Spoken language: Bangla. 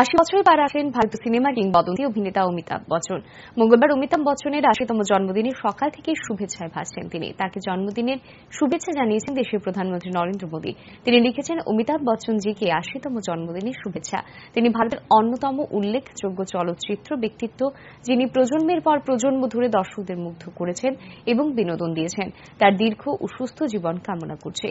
আশি বছর পার আসেন ভারতীয় সিনেমা কিংবদন্তি অভিনেতা অমিতাভ বচ্চন মঙ্গলবার অমিতাভ বচ্চনের আশিতম জন্মদিনে সকাল থেকে শুভেচ্ছায় ভাসছেন তিনি তাকে জন্মদিনের শুভেচ্ছা জানিয়েছেন দেশের প্রধানমন্ত্রী নরেন্দ্র মোদী তিনি লিখেছেন অমিতাভ বচ্চনজিকে আশিতম জন্মদিনের শুভেচ্ছা তিনি ভারতের অন্যতম উল্লেখযোগ্য চলচ্চিত্র ব্যক্তিত্ব যিনি প্রজন্মের পর প্রজন্ম ধরে দর্শকদের মুগ্ধ করেছেন এবং বিনোদন দিয়েছেন তার দীর্ঘ ও সুস্থ জীবন কামনা করছে